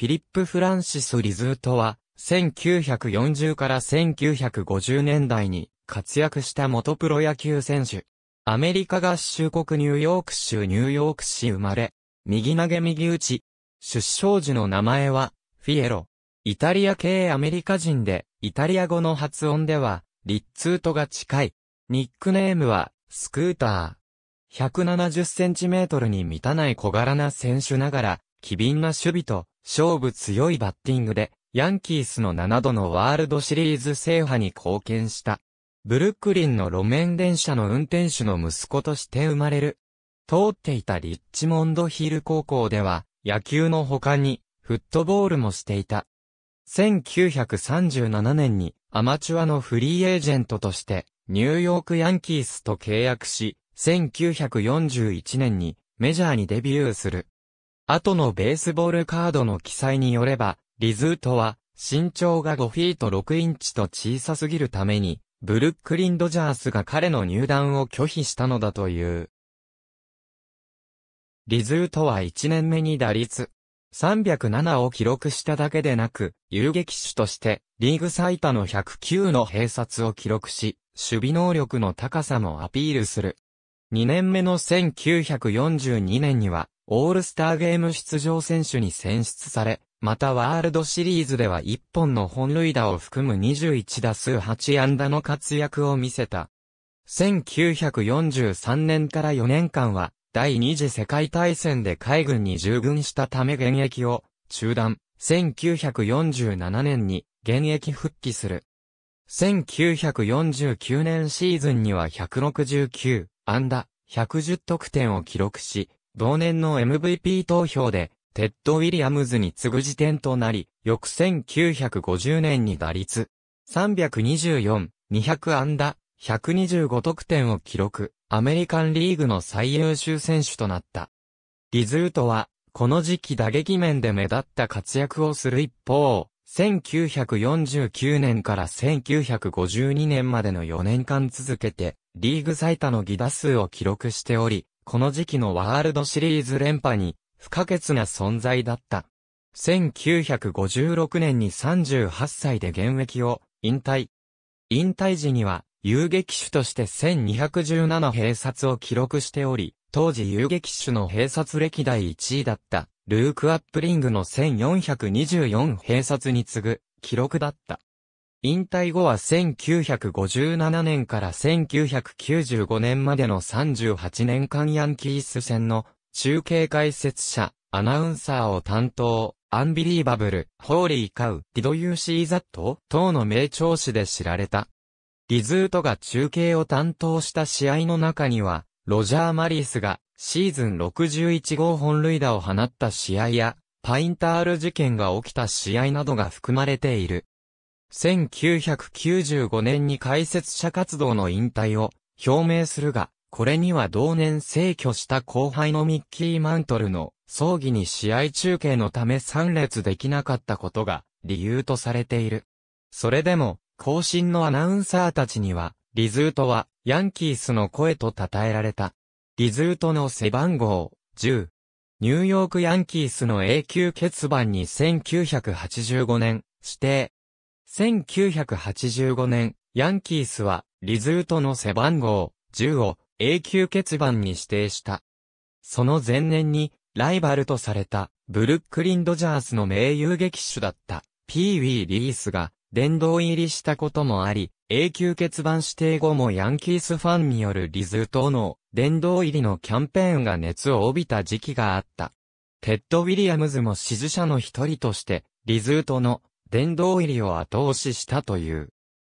フィリップ・フランシス・リズートは、1940から1950年代に活躍した元プロ野球選手。アメリカ合衆国ニューヨーク州ニューヨーク市生まれ、右投げ右打ち。出生時の名前は、フィエロ。イタリア系アメリカ人で、イタリア語の発音では、リッツートが近い。ニックネームは、スクーター。170センチメートルに満たない小柄な選手ながら、機敏な守備と、勝負強いバッティングで、ヤンキースの7度のワールドシリーズ制覇に貢献した。ブルックリンの路面電車の運転手の息子として生まれる。通っていたリッチモンドヒル高校では、野球の他に、フットボールもしていた。1937年に、アマチュアのフリーエージェントとして、ニューヨークヤンキースと契約し、1941年にメジャーにデビューする。後のベースボールカードの記載によれば、リズートは、身長が5フィート6インチと小さすぎるために、ブルックリン・ドジャースが彼の入団を拒否したのだという。リズートは1年目に打率307を記録しただけでなく、遊撃手としてリーグ最多の109の併殺を記録し、守備能力の高さもアピールする。2年目の1942年にはオールスターゲーム出場選手に選出され、またワールドシリーズでは1本の本塁打を含む21打数8安打の活躍を見せた。1943年から4年間は、第二次世界大戦で海軍に従軍したため現役を中断。1947年に現役復帰する。1949年シーズンには169安打、110得点を記録し、同年の MVP 投票で、テッド・ウィリアムズに次ぐ時点となり、翌1950年に打率324、200安打、125得点を記録、アメリカンリーグの最優秀選手となった。リズートは、この時期打撃面で目立った活躍をする一方、1949年から1952年までの4年間続けて、リーグ最多の犠打数を記録しており、この時期のワールドシリーズ連覇に不可欠な存在だった。1956年に38歳で現役を引退。引退時には遊撃手として1217閉殺を記録しており、当時遊撃手の閉殺歴代1位だったルーク・アップリングの1424閉殺に次ぐ記録だった。引退後は1957年から1995年までの38年間ヤンキース戦の中継解説者、アナウンサーを担当、アンビリーバブル、ホーリーカウ、ディドシーザット等の名調子で知られた。リズートが中継を担当した試合の中には、ロジャー・マリースがシーズン61号本塁打を放った試合や、パインタール事件が起きた試合などが含まれている。1995年に解説者活動の引退を表明するが、これには同年逝去した後輩のミッキー・マントルの葬儀に試合中継のため参列できなかったことが理由とされている。それでも、後進のアナウンサーたちには、リズートはヤンキースの声と称えられた。リズートの背番号10。ニューヨークヤンキースの永久欠番に1985年指定1985年、ヤンキースは、リズートの背番号、10を永久欠番に指定した。その前年に、ライバルとされた、ブルックリン・ドジャースの名遊撃手だった、ピーウィー・リースが、殿堂入りしたこともあり、永久欠番指定後もヤンキースファンによるリズートの殿堂入りのキャンペーンが熱を帯びた時期があった。テッド・ウィリアムズも支持者の一人として、リズートの殿堂入りを後押ししたという。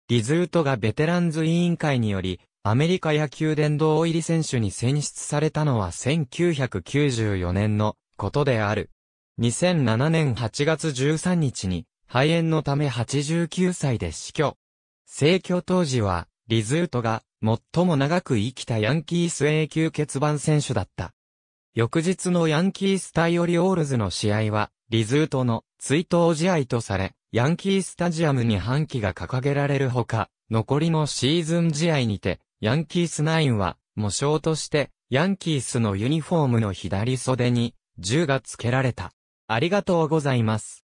リズートがベテランズ委員会により、アメリカ野球殿堂入り選手に選出されたのは1994年のことである。2007年8月13日に肺炎のため89歳で死去。生去当時は、リズートが最も長く生きたヤンキース永久欠番選手だった。翌日のヤンキース対オリオールズの試合は、リズートの追悼試合とされ、ヤンキースタジアムに半旗が掲げられるほか、残りのシーズン試合にて、ヤンキースナインは、模章として、ヤンキースのユニフォームの左袖に、銃が付けられた。ありがとうございます。